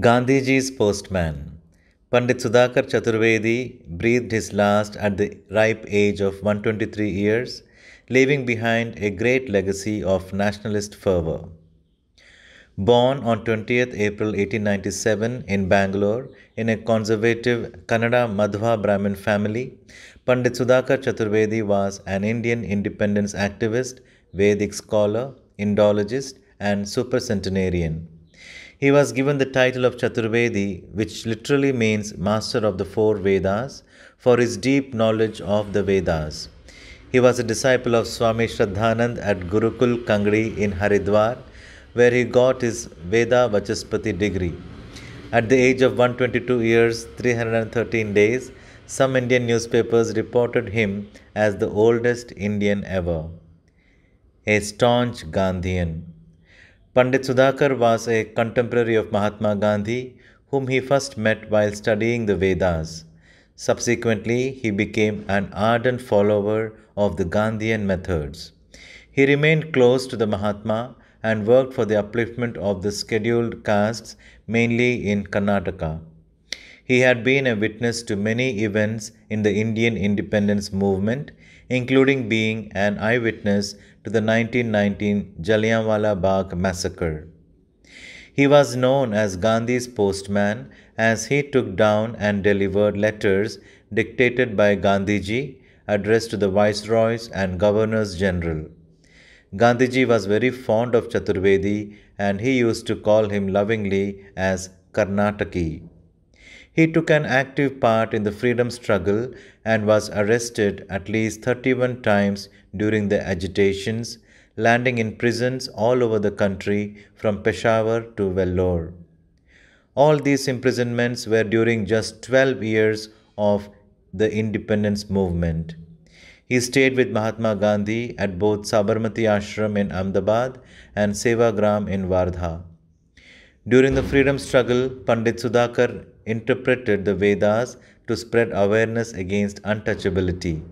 Gandhiji's postman. Pandit Sudhakar Chaturvedi breathed his last at the ripe age of 123 years, leaving behind a great legacy of nationalist fervor. Born on 20th April 1897 in Bangalore in a conservative Kannada Madhva Brahmin family, Pandit Sudhakar Chaturvedi was an Indian independence activist, Vedic scholar, Indologist, and supercentenarian. He was given the title of Chaturvedi, which literally means Master of the Four Vedas, for his deep knowledge of the Vedas. He was a disciple of Swami Shraddhanand at Gurukul Kangri in Haridwar, where he got his Veda Vachaspati degree. At the age of 122 years, 313 days, some Indian newspapers reported him as the oldest Indian ever. A staunch Gandhian. Pandit Sudhakar was a contemporary of Mahatma Gandhi, whom he first met while studying the Vedas. Subsequently, he became an ardent follower of the Gandhian methods. He remained close to the Mahatma and worked for the upliftment of the scheduled castes mainly in Karnataka. He had been a witness to many events in the Indian independence movement, including being an eyewitness to the 1919 Jallianwala Bagh massacre. He was known as Gandhi's postman as he took down and delivered letters dictated by Gandhiji addressed to the viceroys and governors general. Gandhiji was very fond of Chaturvedi and he used to call him lovingly as Karnataki. He took an active part in the freedom struggle and was arrested at least 31 times during the agitations, landing in prisons all over the country from Peshawar to Vellore. All these imprisonments were during just 12 years of the independence movement. He stayed with Mahatma Gandhi at both Sabarmati Ashram in Ahmedabad and Sevagram in Vardha. During the freedom struggle, Pandit Sudhakar interpreted the Vedas to spread awareness against untouchability.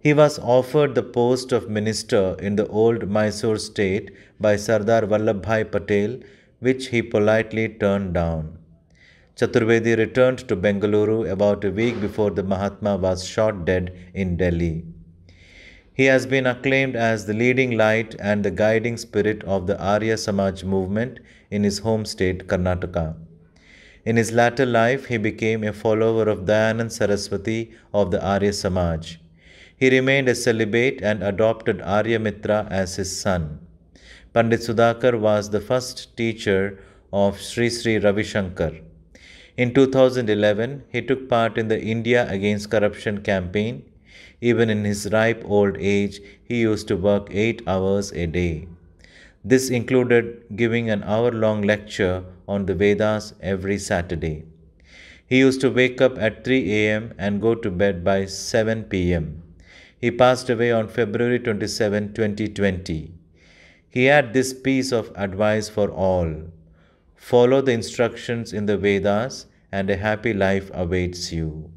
He was offered the post of minister in the old Mysore state by Sardar Vallabhai Patel, which he politely turned down. Chaturvedi returned to Bengaluru about a week before the Mahatma was shot dead in Delhi. He has been acclaimed as the leading light and the guiding spirit of the Arya Samaj movement in his home state, Karnataka. In his latter life, he became a follower of Dayanand Saraswati of the Arya Samaj. He remained a celibate and adopted Aryamitra as his son. Pandit Sudhakar was the first teacher of Sri Sri Ravi Shankar. In 2011, he took part in the India Against Corruption campaign. Even in his ripe old age, he used to work 8 hours a day. This included giving an hour long lecture on the Vedas every Saturday. He used to wake up at 3 a.m. and go to bed by 7 p.m. He passed away on February 27, 2020. He had this piece of advice for all follow the instructions in the Vedas, and a happy life awaits you.